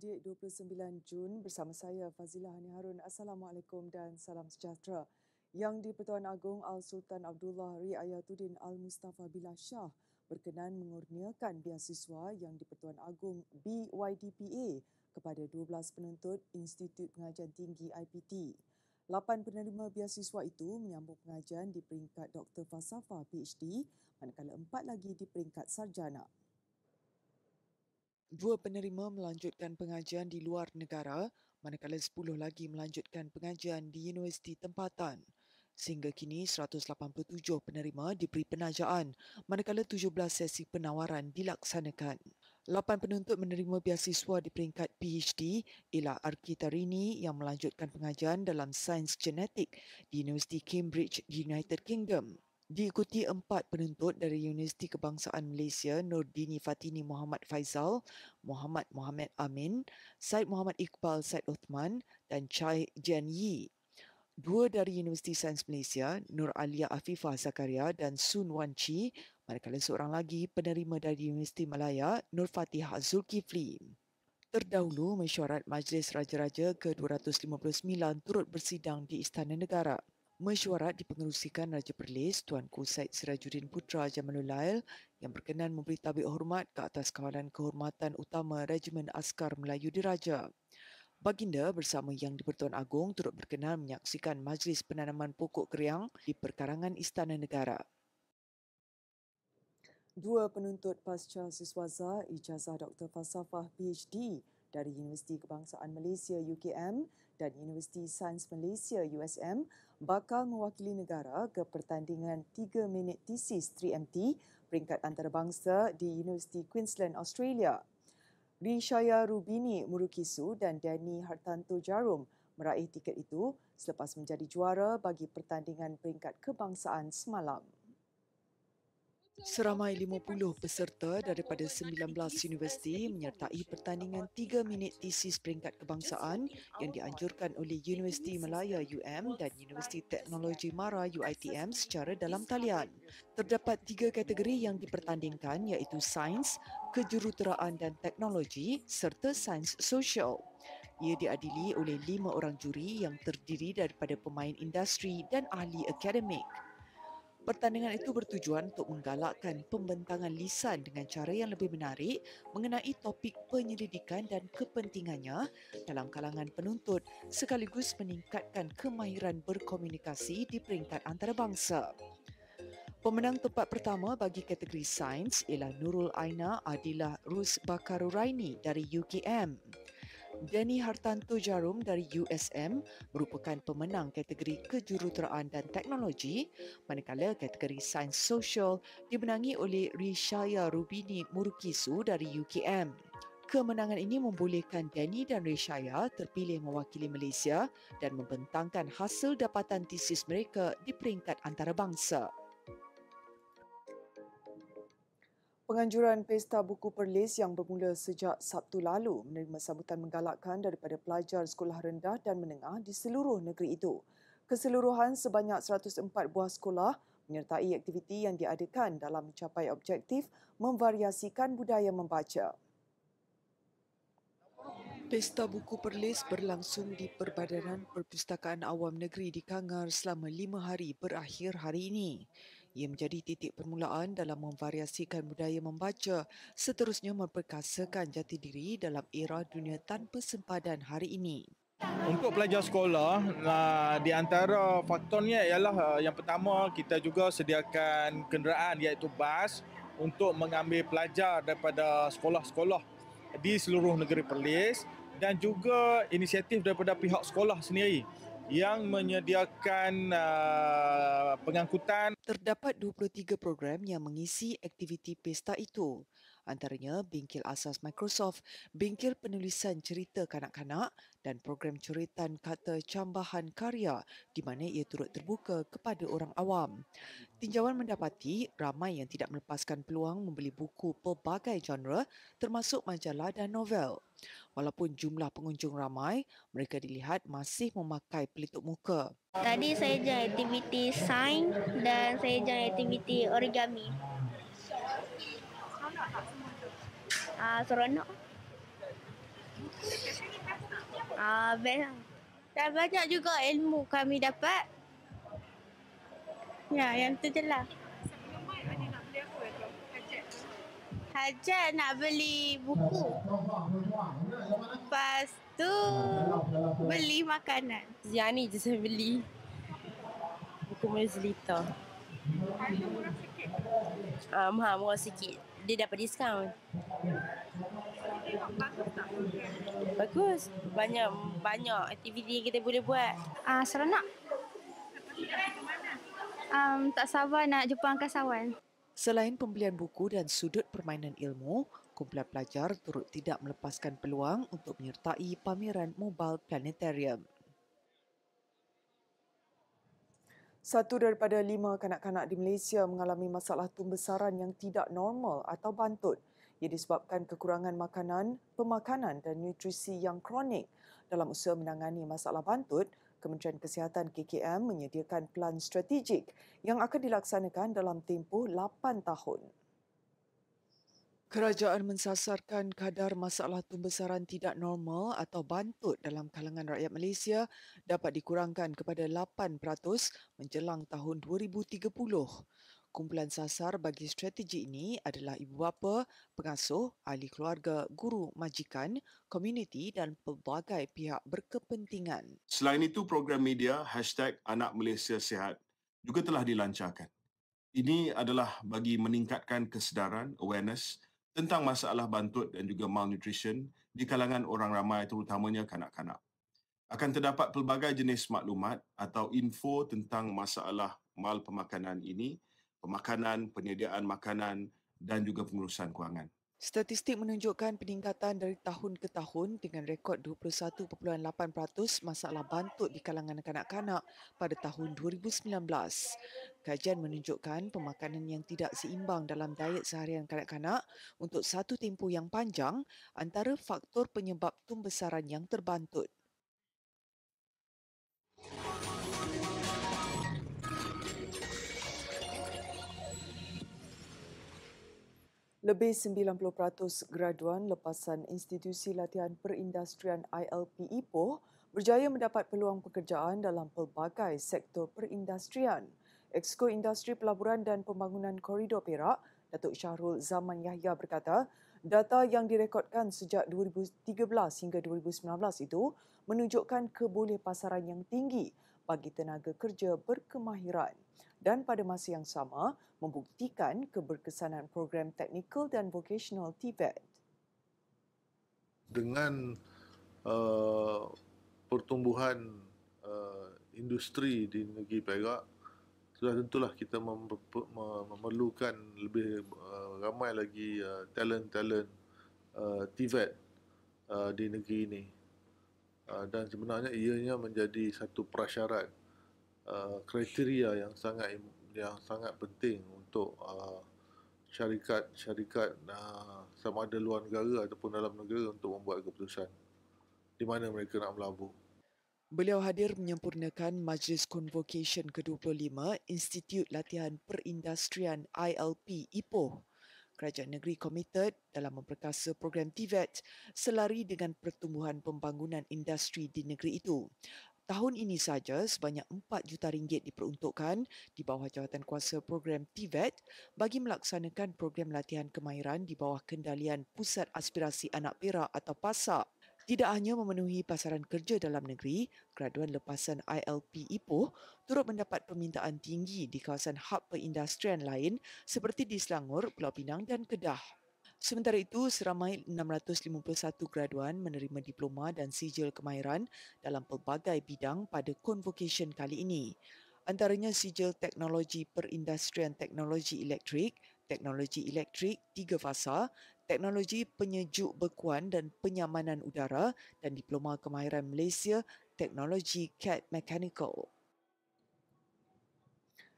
Didik 29 Jun bersama saya Fazila Hani Harun. Assalamualaikum dan salam sejahtera. Yang di-Pertuan Agong Al-Sultan Abdullah Riayatuddin Al-Mustafa Billah Shah berkenan mengurniakan beasiswa yang di-Pertuan Agong BYDPA kepada 12 penuntut Institut Pengajian Tinggi IPT. Lapan penerima beasiswa itu menyambut pengajian di peringkat Dr. Fasafa PhD manakala empat lagi di peringkat Sarjana. Dua penerima melanjutkan pengajian di luar negara, manakala sepuluh lagi melanjutkan pengajian di universiti tempatan. Sehingga kini 187 penerima diberi penajaan, manakala 17 sesi penawaran dilaksanakan. Lapan penuntut menerima beasiswa di peringkat PhD ialah Arkitarini yang melanjutkan pengajian dalam sains genetik di Universiti Cambridge, United Kingdom diikuti empat penuntut dari Universiti Kebangsaan Malaysia Nurdini Fatini Muhammad Faizal, Muhammad Muhammad Amin, Syed Muhammad Iqbal Syed Uthman dan Chai Jian Yi. Dua dari Universiti Sains Malaysia, Nur Alia Afifah Zakaria dan Sun Wan Chi, manakala seorang lagi penerima dari Universiti Malaya, Nur Fatihah Zulkifli. Terdahulu, mesyuarat Majlis Raja-Raja ke-259 turut bersidang di Istana Negara. Mesyuarat dipengerusikan Raja Perlis Tuanku Said Sirajuddin Putra Jamalul Lail yang berkenan memberi tabik hormat ke atas kawalan kehormatan utama Regimen Askar Melayu Diraja. Baginda bersama Yang di-Pertuan Agong turut berkenan menyaksikan majlis penanaman pokok keriang di perkarangan Istana Negara. Dua penuntut pasca siswaza ijazah Dr. Falsafah PhD dari Universiti Kebangsaan Malaysia UKM dan Universiti Sains Malaysia USM bakal mewakili negara ke pertandingan 3 minit thesis 3MT peringkat antarabangsa di Universiti Queensland Australia. Rishaya Rubini Murukisu dan Danny Hartanto Jarum meraih tiket itu selepas menjadi juara bagi pertandingan peringkat kebangsaan semalam. Seramai 50 peserta daripada 19 universiti menyertai pertandingan 3 minit tesis peringkat kebangsaan yang dianjurkan oleh Universiti Melaya UM dan Universiti Teknologi Mara UITM secara dalam talian. Terdapat tiga kategori yang dipertandingkan iaitu sains, kejuruteraan dan teknologi serta sains sosial. Ia diadili oleh lima orang juri yang terdiri daripada pemain industri dan ahli akademik. Pertandingan itu bertujuan untuk menggalakkan pembentangan lisan dengan cara yang lebih menarik mengenai topik penyelidikan dan kepentingannya dalam kalangan penuntut sekaligus meningkatkan kemahiran berkomunikasi di peringkat antarabangsa. Pemenang tempat pertama bagi kategori sains ialah Nurul Aina Adila Rus Bakaruraini dari UKM. Danny Hartanto Jarum dari USM merupakan pemenang kategori kejuruteraan dan teknologi, manakala kategori sains sosial dimenangi oleh Rishaya Rubini Murukisu dari UKM. Kemenangan ini membolehkan Danny dan Rishaya terpilih mewakili Malaysia dan membentangkan hasil dapatan tesis mereka di peringkat antarabangsa. Penganjuran Pesta Buku Perlis yang bermula sejak Sabtu lalu menerima sambutan menggalakkan daripada pelajar sekolah rendah dan menengah di seluruh negeri itu. Keseluruhan sebanyak 104 buah sekolah menyertai aktiviti yang diadakan dalam mencapai objektif memvariasikan budaya membaca. Pesta Buku Perlis berlangsung di Perbadanan Perpustakaan Awam Negeri di Kangar selama lima hari berakhir hari ini. Ia menjadi titik permulaan dalam memvariasikan budaya membaca, seterusnya memperkasakan jati diri dalam era dunia tanpa sempadan hari ini. Untuk pelajar sekolah, ah, di antara faktornya ialah ah, yang pertama kita juga sediakan kenderaan iaitu bas untuk mengambil pelajar daripada sekolah-sekolah di seluruh negeri Perlis dan juga inisiatif daripada pihak sekolah sendiri yang menyediakan uh, pengangkutan. Terdapat 23 program yang mengisi aktiviti pesta itu antaranya bingkil asas Microsoft, bingkil penulisan cerita kanak-kanak dan program coretan kata cambahan karya di mana ia turut terbuka kepada orang awam. Tinjauan mendapati ramai yang tidak melepaskan peluang membeli buku pelbagai genre termasuk majalah dan novel. Walaupun jumlah pengunjung ramai, mereka dilihat masih memakai pelitup muka. Tadi saya join aktiviti sign dan saya join aktiviti origami. Ah, seronok. Ah, best. Dan lah. banyak juga ilmu kami dapat. Ya, yang tu je lah. Hajat nak beli buku. Lepas tu beli makanan. Ziani je saya beli. Buku Mezlita. Harga murah sikit. Ah, murah sikit dia dapat diskaun. Bagus. Banyak banyak aktiviti yang kita boleh buat. Ah uh, seronok. Um, tak sabar nak jumpa angkasawan. Selain pembelian buku dan sudut permainan ilmu, kumpulan pelajar turut tidak melepaskan peluang untuk menyertai pameran Mobile Planetarium. Satu daripada lima kanak-kanak di Malaysia mengalami masalah tumbesaran yang tidak normal atau bantut. Ia disebabkan kekurangan makanan, pemakanan dan nutrisi yang kronik. Dalam usaha menangani masalah bantut, Kementerian Kesihatan KKM menyediakan pelan strategik yang akan dilaksanakan dalam tempoh 8 tahun. Kerajaan mensasarkan kadar masalah tumbesaran tidak normal atau bantut dalam kalangan rakyat Malaysia dapat dikurangkan kepada 8% menjelang tahun 2030. Kumpulan sasar bagi strategi ini adalah ibu bapa, pengasuh, ahli keluarga, guru, majikan, komuniti dan pelbagai pihak berkepentingan. Selain itu, program media hashtag Anak Malaysia Sehat juga telah dilancarkan. Ini adalah bagi meningkatkan kesedaran, awareness, tentang masalah bantut dan juga malnutrition di kalangan orang ramai terutamanya kanak-kanak. Akan terdapat pelbagai jenis maklumat atau info tentang masalah mal pemakanan ini, pemakanan, penyediaan makanan dan juga pengurusan kewangan. Statistik menunjukkan peningkatan dari tahun ke tahun dengan rekod 21.8% masalah bantut di kalangan kanak-kanak pada tahun 2019. Kajian menunjukkan pemakanan yang tidak seimbang dalam diet seharian kanak-kanak untuk satu tempoh yang panjang antara faktor penyebab tumbesaran yang terbantut. Lebih 90% graduan lepasan institusi latihan perindustrian ILP Ipoh e berjaya mendapat peluang pekerjaan dalam pelbagai sektor perindustrian. Exco Industri Pelaburan dan Pembangunan Koridor Perak, Datuk Syahrul Zaman Yahya berkata, data yang direkodkan sejak 2013 hingga 2019 itu menunjukkan kebolehpasaran yang tinggi bagi tenaga kerja berkemahiran dan pada masa yang sama membuktikan keberkesanan program teknikal dan vocational TVET. Dengan uh, pertumbuhan uh, industri di negeri Perak, sudah tentulah kita mem- mem- memerlukan lebih uh, ramai lagi talent-talent uh, uh, TVET uh, di negeri ini. Uh, dan sebenarnya ianya menjadi satu prasyarat Uh, kriteria yang sangat yang sangat penting untuk uh, syarikat-syarikat uh, sama ada luar negara ataupun dalam negara untuk membuat keputusan di mana mereka nak melabur. Beliau hadir menyempurnakan Majlis Convocation ke-25 Institut Latihan Perindustrian ILP Ipoh. Kerajaan Negeri komited dalam memperkasa program TVET e selari dengan pertumbuhan pembangunan industri di negeri itu. Tahun ini saja sebanyak 4 juta ringgit diperuntukkan di bawah jawatan kuasa program TVET e bagi melaksanakan program latihan kemahiran di bawah kendalian Pusat Aspirasi Anak Perak atau PASA. Tidak hanya memenuhi pasaran kerja dalam negeri, graduan lepasan ILP Ipoh turut mendapat permintaan tinggi di kawasan hub perindustrian lain seperti di Selangor, Pulau Pinang dan Kedah. Sementara itu, seramai 651 graduan menerima diploma dan sijil kemahiran dalam pelbagai bidang pada convocation kali ini. Antaranya sijil teknologi perindustrian teknologi elektrik, teknologi elektrik tiga fasa, teknologi penyejuk bekuan dan penyamanan udara dan diploma kemahiran Malaysia teknologi CAT Mechanical.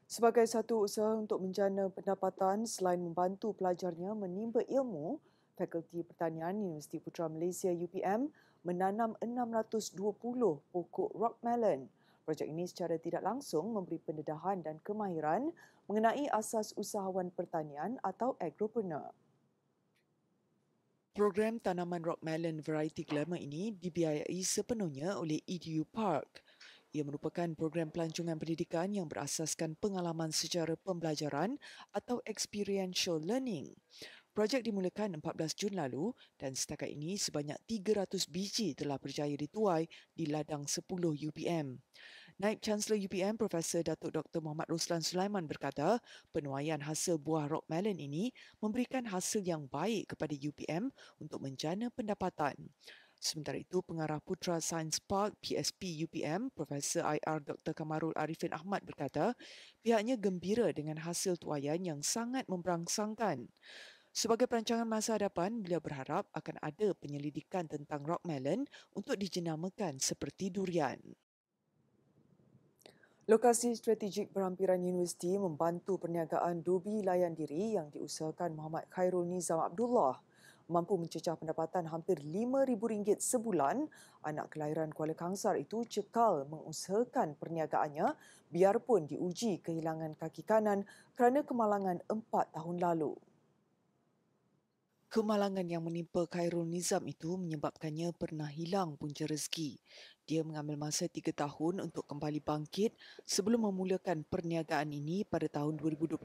Sebagai satu usaha untuk menjana pendapatan selain membantu pelajarnya menimba ilmu, Fakulti Pertanian Universiti Putra Malaysia UPM menanam 620 pokok rock melon. Projek ini secara tidak langsung memberi pendedahan dan kemahiran mengenai asas usahawan pertanian atau agropreneur. Program tanaman rock melon variety glamour ini dibiayai sepenuhnya oleh EDU Park. Ia merupakan program pelancongan pendidikan yang berasaskan pengalaman secara pembelajaran atau experiential learning. Projek dimulakan 14 Jun lalu dan setakat ini sebanyak 300 biji telah berjaya dituai di ladang 10 UPM. Naib Chancellor UPM Profesor Datuk Dr. Muhammad Ruslan Sulaiman berkata, penuaian hasil buah rock melon ini memberikan hasil yang baik kepada UPM untuk menjana pendapatan. Sementara itu, pengarah Putra Science Park PSP UPM, Profesor IR Dr. Kamarul Arifin Ahmad berkata, pihaknya gembira dengan hasil tuayan yang sangat memperangsangkan. Sebagai perancangan masa hadapan, beliau berharap akan ada penyelidikan tentang rock melon untuk dijenamakan seperti durian. Lokasi strategik berhampiran universiti membantu perniagaan dobi Layan Diri yang diusahakan Muhammad Khairul Nizam Abdullah – mampu mencecah pendapatan hampir RM5,000 sebulan. Anak kelahiran Kuala Kangsar itu cekal mengusahakan perniagaannya biarpun diuji kehilangan kaki kanan kerana kemalangan 4 tahun lalu. Kemalangan yang menimpa Khairul Nizam itu menyebabkannya pernah hilang punca rezeki. Dia mengambil masa tiga tahun untuk kembali bangkit sebelum memulakan perniagaan ini pada tahun 2021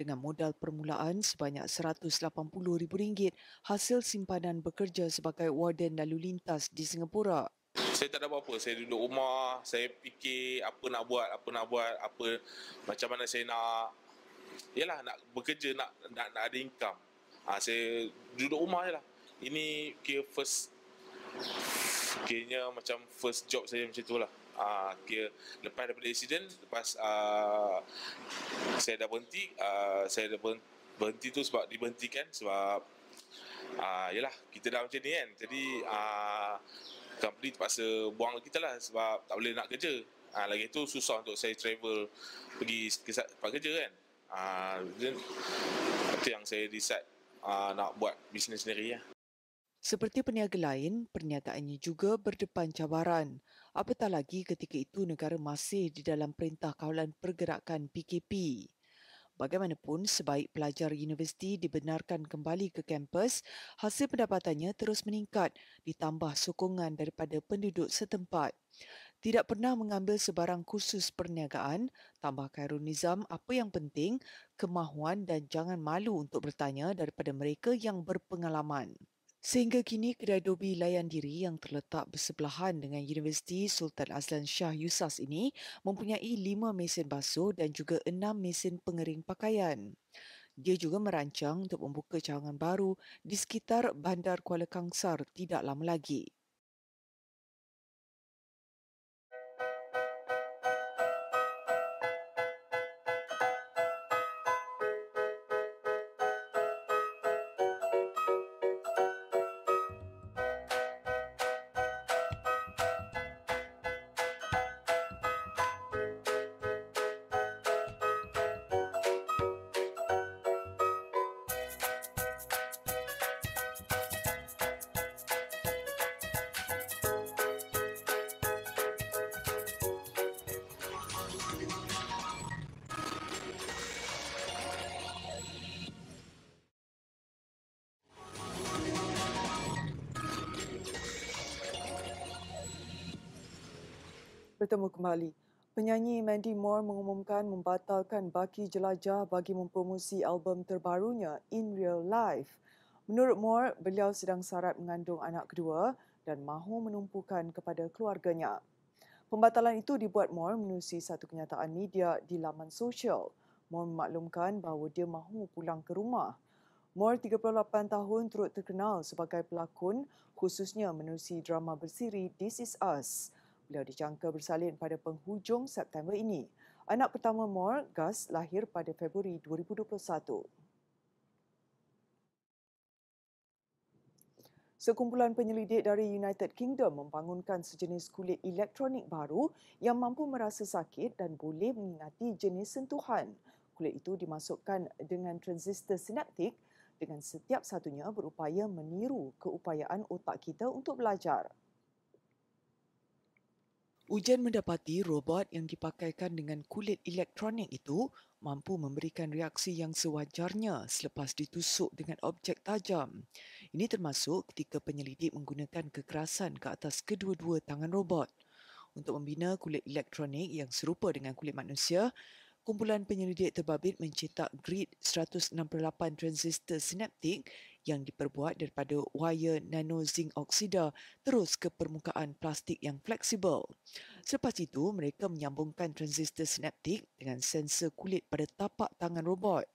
dengan modal permulaan sebanyak RM180,000 hasil simpanan bekerja sebagai warden lalu lintas di Singapura. Saya tak ada apa-apa. Saya duduk rumah, saya fikir apa nak buat, apa nak buat, apa macam mana saya nak Yalah nak bekerja nak nak, nak ada income. Ha, saya duduk rumah je lah. Ini kira first kiranya macam first job saya macam itulah ah uh, kira lepas daripada accident lepas uh, saya dah berhenti uh, saya dah berhenti tu sebab diberhentikan sebab ah uh, yalah kita dah macam ni kan jadi ah uh, company terpaksa buang kita lah sebab tak boleh nak kerja Ah, lagi tu susah untuk saya travel pergi ke tempat kerja kan. Ah, then, itu yang saya decide ah, nak buat bisnes sendiri lah. Ya. Seperti peniaga lain, pernyataannya juga berdepan cabaran. Apatah lagi ketika itu negara masih di dalam Perintah Kawalan Pergerakan PKP. Bagaimanapun, sebaik pelajar universiti dibenarkan kembali ke kampus, hasil pendapatannya terus meningkat ditambah sokongan daripada penduduk setempat. Tidak pernah mengambil sebarang kursus perniagaan, tambah Khairul Nizam apa yang penting, kemahuan dan jangan malu untuk bertanya daripada mereka yang berpengalaman. Sehingga kini kedai Dobi Layan Diri yang terletak bersebelahan dengan Universiti Sultan Azlan Shah Yusas ini mempunyai lima mesin basuh dan juga enam mesin pengering pakaian. Dia juga merancang untuk membuka cawangan baru di sekitar Bandar Kuala Kangsar tidak lama lagi. bertemu kembali. Penyanyi Mandy Moore mengumumkan membatalkan baki jelajah bagi mempromosi album terbarunya In Real Life. Menurut Moore, beliau sedang sarat mengandung anak kedua dan mahu menumpukan kepada keluarganya. Pembatalan itu dibuat Moore menerusi satu kenyataan media di laman sosial. Moore memaklumkan bahawa dia mahu pulang ke rumah. Moore, 38 tahun, turut terkenal sebagai pelakon khususnya menerusi drama bersiri This Is Us. Beliau dijangka bersalin pada penghujung September ini. Anak pertama Moore, Gus, lahir pada Februari 2021. Sekumpulan penyelidik dari United Kingdom membangunkan sejenis kulit elektronik baru yang mampu merasa sakit dan boleh mengingati jenis sentuhan. Kulit itu dimasukkan dengan transistor sinaptik dengan setiap satunya berupaya meniru keupayaan otak kita untuk belajar. Ujian mendapati robot yang dipakaikan dengan kulit elektronik itu mampu memberikan reaksi yang sewajarnya selepas ditusuk dengan objek tajam. Ini termasuk ketika penyelidik menggunakan kekerasan ke atas kedua-dua tangan robot. Untuk membina kulit elektronik yang serupa dengan kulit manusia, kumpulan penyelidik terbabit mencetak grid 168 transistor sinaptik yang diperbuat daripada wire nano zinc oksida terus ke permukaan plastik yang fleksibel. Selepas itu, mereka menyambungkan transistor sinaptik dengan sensor kulit pada tapak tangan robot.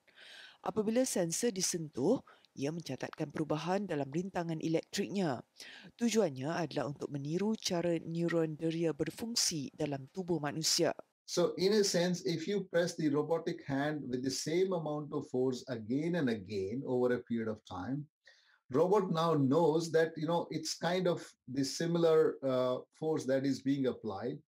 Apabila sensor disentuh, ia mencatatkan perubahan dalam rintangan elektriknya. Tujuannya adalah untuk meniru cara neuron deria berfungsi dalam tubuh manusia. So in a sense, if you press the robotic hand with the same amount of force again and again over a period of time, robot now knows that you know it's kind of the similar uh, force that is being applied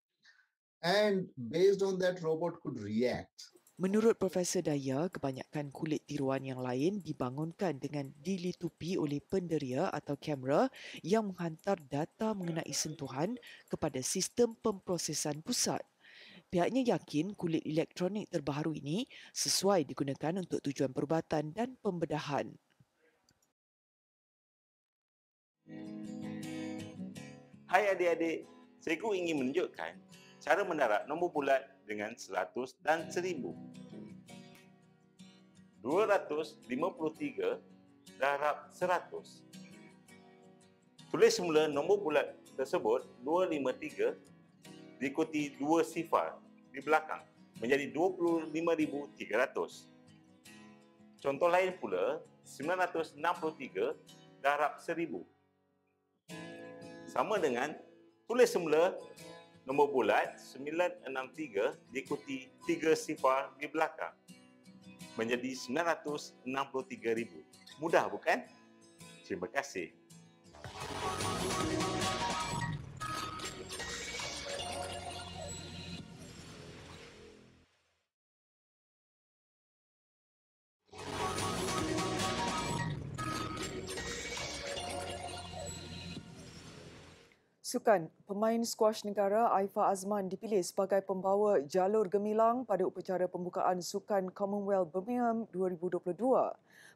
and based on that robot could react menurut profesor daya kebanyakan kulit tiruan yang lain dibangunkan dengan dilitupi oleh penderia atau kamera yang menghantar data mengenai sentuhan kepada sistem pemprosesan pusat Pihaknya yakin kulit elektronik terbaru ini sesuai digunakan untuk tujuan perubatan dan pembedahan. Hai adik-adik, saya ingin menunjukkan cara mendarat nombor bulat dengan 100 dan 1000. 253 darab 100. Tulis semula nombor bulat tersebut 253 diikuti dua sifar di belakang menjadi 25,300. Contoh lain pula, 963 darab 1,000. Sama dengan tulis semula nombor bulat 963 diikuti tiga sifar di belakang menjadi 963,000. Mudah bukan? Terima kasih. Sukan pemain squash negara Aifa Azman dipilih sebagai pembawa jalur gemilang pada upacara pembukaan Sukan Commonwealth Birmingham 2022.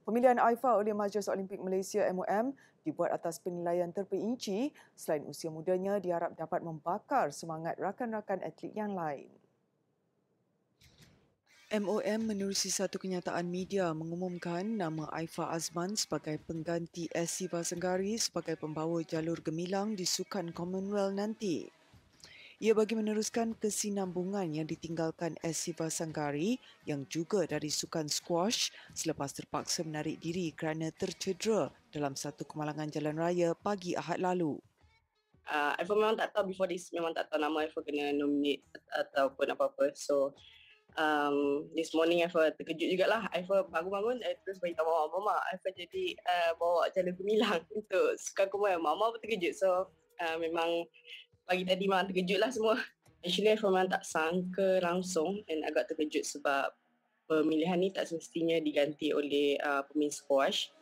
Pemilihan Aifa oleh Majlis Olimpik Malaysia MOM dibuat atas penilaian terperinci selain usia mudanya diharap dapat membakar semangat rakan-rakan atlet yang lain. MOM menerusi satu kenyataan media mengumumkan nama Aifa Azman sebagai pengganti SC Vasengari sebagai pembawa jalur gemilang di Sukan Commonwealth nanti. Ia bagi meneruskan kesinambungan yang ditinggalkan SC Vasengari yang juga dari Sukan Squash selepas terpaksa menarik diri kerana tercedera dalam satu kemalangan jalan raya pagi Ahad lalu. Uh, Aifa memang tak tahu before this, memang tak tahu nama Aifa kena nominate ataupun apa-apa. So, um, this morning I felt terkejut juga lah. I felt bangun-bangun, Aifa eh, terus beritahu mama, mama, felt jadi uh, bawa jalan gemilang untuk suka kumpul. Mama pun terkejut. So, uh, memang pagi tadi memang terkejut lah semua. Actually, Aifa memang tak sangka langsung dan agak terkejut sebab pemilihan ni tak semestinya diganti oleh uh, pemain squash.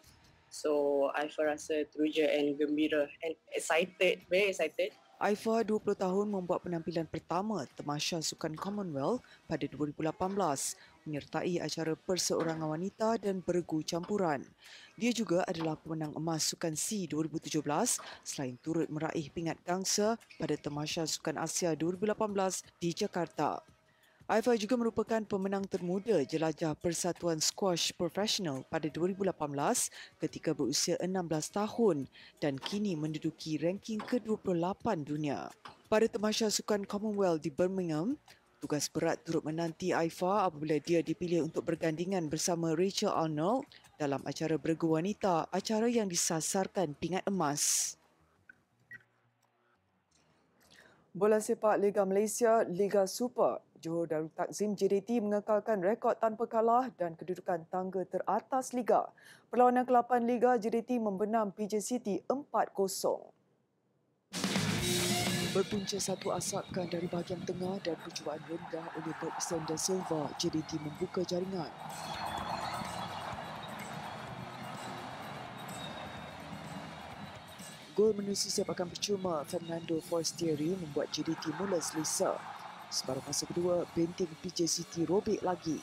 So, Aifa rasa teruja and gembira and excited, very excited. Aifa 20 tahun membuat penampilan pertama Temasha Sukan Commonwealth pada 2018 menyertai acara perseorangan wanita dan bergu campuran. Dia juga adalah pemenang emas Sukan C 2017 selain turut meraih pingat gangsa pada Temasha Sukan Asia 2018 di Jakarta. Aiva juga merupakan pemenang termuda jelajah Persatuan Squash Professional pada 2018 ketika berusia 16 tahun dan kini menduduki ranking ke-28 dunia. Pada temasya sukan Commonwealth di Birmingham, tugas berat turut menanti Aiva apabila dia dipilih untuk bergandingan bersama Rachel Arnold dalam acara bergu wanita, acara yang disasarkan pingat emas. Bola sepak Liga Malaysia, Liga Super Johor Darul Takzim JDT mengekalkan rekod tanpa kalah dan kedudukan tangga teratas Liga. Perlawanan ke-8 Liga JDT membenam PJ City 4-0. Berpunca satu asapkan dari bahagian tengah dan percubaan rendah oleh Bergson dan Silva, JDT membuka jaringan. Gol menusi sepakan percuma Fernando Forestieri membuat JDT mula selesa. Separuh masa kedua, benteng PJ City robek lagi.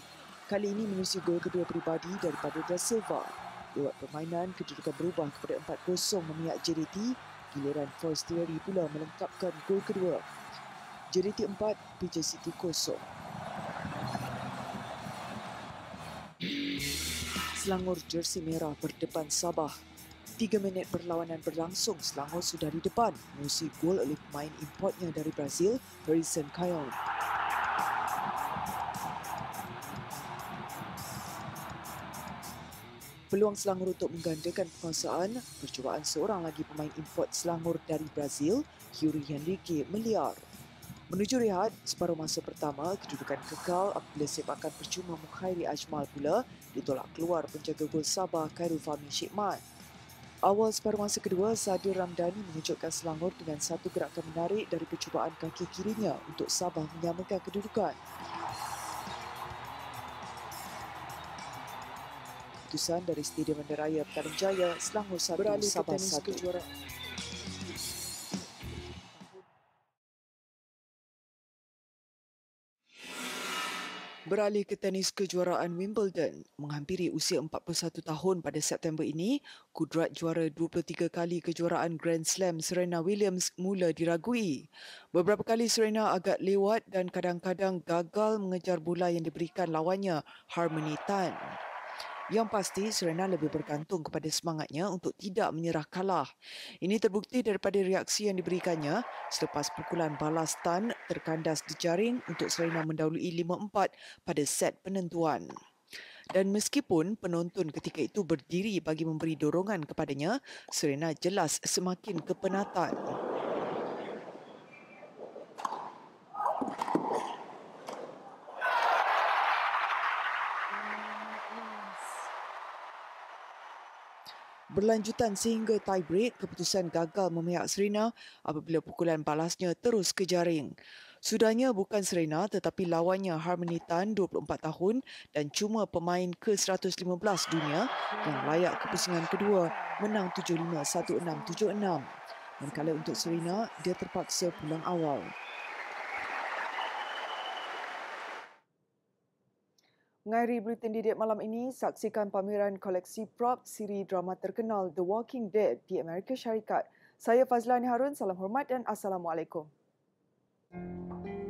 Kali ini menyusui gol kedua peribadi daripada Da Silva. Lewat permainan, kedudukan berubah kepada 4-0 memihak JDT. Giliran Force Theory pula melengkapkan gol kedua. JDT 4, PJ City 0. Selangor jersey merah berdepan Sabah Tiga minit perlawanan berlangsung Selangor sudah di depan mengusi gol oleh pemain importnya dari Brazil, Harrison Kyle. Peluang Selangor untuk menggandakan penguasaan, percubaan seorang lagi pemain import Selangor dari Brazil, Yuri Henrique meliar. Menuju rehat, separuh masa pertama, kedudukan kekal apabila sepakan percuma Mukhairi Ajmal pula ditolak keluar penjaga gol Sabah Khairul Fahmi Syikman. Awal separuh masa kedua, Sadir Ramdhani mengejutkan Selangor dengan satu gerakan menarik dari percubaan kaki kirinya untuk Sabah menyamakan kedudukan. Keputusan dari Stadium Menderaya Petaling Jaya, Selangor 1, Sabah 1. Beralih Beralih ke tenis kejuaraan Wimbledon, menghampiri usia 41 tahun pada September ini, kudrat juara 23 kali kejuaraan Grand Slam Serena Williams mula diragui. Beberapa kali Serena agak lewat dan kadang-kadang gagal mengejar bola yang diberikan lawannya, Harmony Tan. Yang pasti Serena lebih bergantung kepada semangatnya untuk tidak menyerah kalah. Ini terbukti daripada reaksi yang diberikannya selepas pukulan balas Tan terkandas dijaring untuk Serena mendahului 5-4 pada set penentuan. Dan meskipun penonton ketika itu berdiri bagi memberi dorongan kepadanya, Serena jelas semakin kepenatan. berlanjutan sehingga tie break keputusan gagal memihak Serena apabila pukulan balasnya terus ke jaring. Sudahnya bukan Serena tetapi lawannya Harmony Tan 24 tahun dan cuma pemain ke-115 dunia yang layak ke pusingan kedua menang 7-5, 1-6, 7-6. Manakala untuk Serena, dia terpaksa pulang awal. Ngairi Britain Didik malam ini saksikan pameran koleksi prop siri drama terkenal The Walking Dead di Amerika Syarikat. Saya Fazlani Harun, salam hormat dan Assalamualaikum. Thank you.